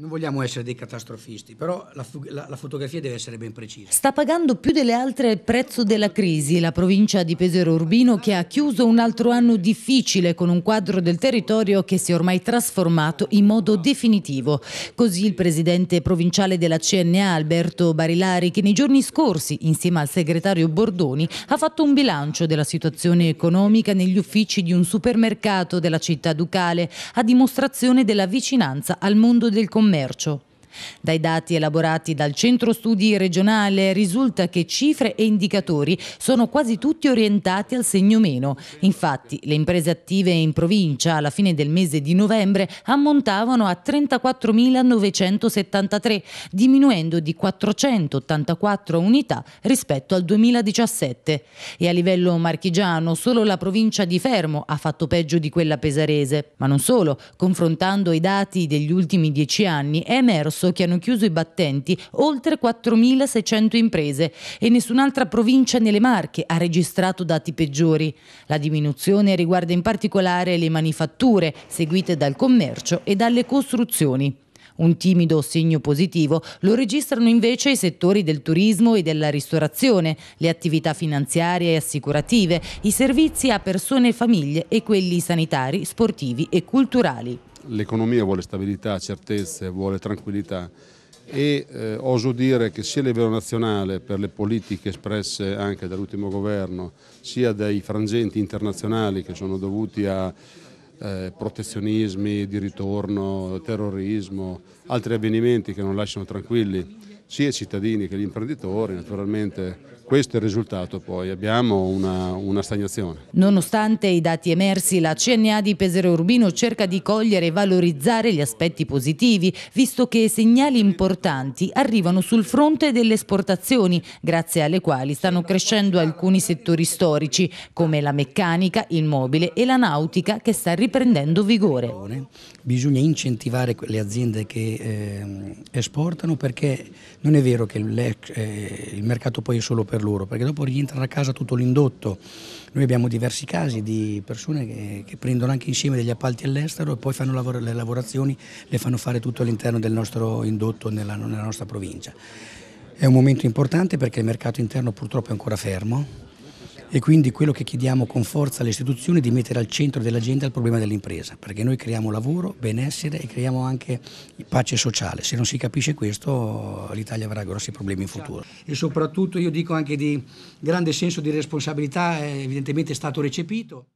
non vogliamo essere dei catastrofisti, però la, la, la, fotografia deve essere ben precisa. Sta pagando più delle altre il prezzo della crisi la provincia di Pesero Urbino che ha chiuso un altro anno difficile con un quadro del territorio che si è ormai trasformato in modo definitivo. Così il presidente provinciale della CNA Alberto Barilari che nei giorni scorsi insieme al segretario Bordoni ha fatto un bilancio della situazione economica negli uffici di un supermercato della città ducale a dimostrazione della vicinanza al mondo del commercio commercio. Dai dati elaborati dal Centro Studi regionale risulta che cifre e indicatori sono quasi tutti orientati al segno meno. Infatti le imprese attive in provincia alla fine del mese di novembre ammontavano a 34.973, diminuendo di 484 unità rispetto al 2017. E a livello marchigiano solo la provincia di Fermo ha fatto peggio di quella pesarese. Ma non solo, confrontando i dati degli ultimi dieci anni è emerso rosso che hanno chiuso i battenti oltre 4.600 imprese e nessun'altra provincia nelle Marche ha registrato dati peggiori. La diminuzione riguarda in particolare le manifatture, seguite dal commercio e dalle costruzioni un timido segno positivo lo registrano invece i settori del turismo e della ristorazione, le attività finanziarie e assicurative, i servizi a persone e famiglie e quelli sanitari, sportivi e culturali. L'economia vuole stabilità, certezze, vuole tranquillità e eh, oso dire che sia a livello nazionale per le politiche espresse anche dall'ultimo governo sia dai frangenti internazionali che sono dovuti a eh, protezionismi di ritorno, terrorismo, altri avvenimenti che non lasciano tranquilli sia i cittadini che gli imprenditori, naturalmente questo è il risultato poi, abbiamo una, una, stagnazione. Nonostante i dati emersi, la CNA di Pesero Urbino cerca di cogliere e valorizzare gli aspetti positivi, visto che segnali importanti arrivano sul fronte delle esportazioni, grazie alle quali stanno crescendo alcuni settori storici, come la meccanica, il mobile e la nautica, che sta riprendendo vigore. Bisogna incentivare le aziende che eh, esportano perché non è vero che il, eh, il mercato poi è solo per loro, perché dopo rientrano a casa tutto l'indotto. Noi abbiamo diversi casi di persone che, che prendono anche insieme degli appalti all'estero e poi fanno lavor le lavorazioni, le fanno fare tutto all'interno del nostro indotto, nella, nella nostra provincia. È un momento importante perché il mercato interno purtroppo è ancora fermo, e quindi quello che chiediamo con forza alle istituzioni è di mettere al centro dell'agenda il problema dell'impresa, perché noi creiamo lavoro, benessere e creiamo anche pace sociale. Se non si capisce questo l'Italia avrà grossi problemi in futuro. E soprattutto io dico anche di grande senso di responsabilità, eh, evidentemente è stato recepito.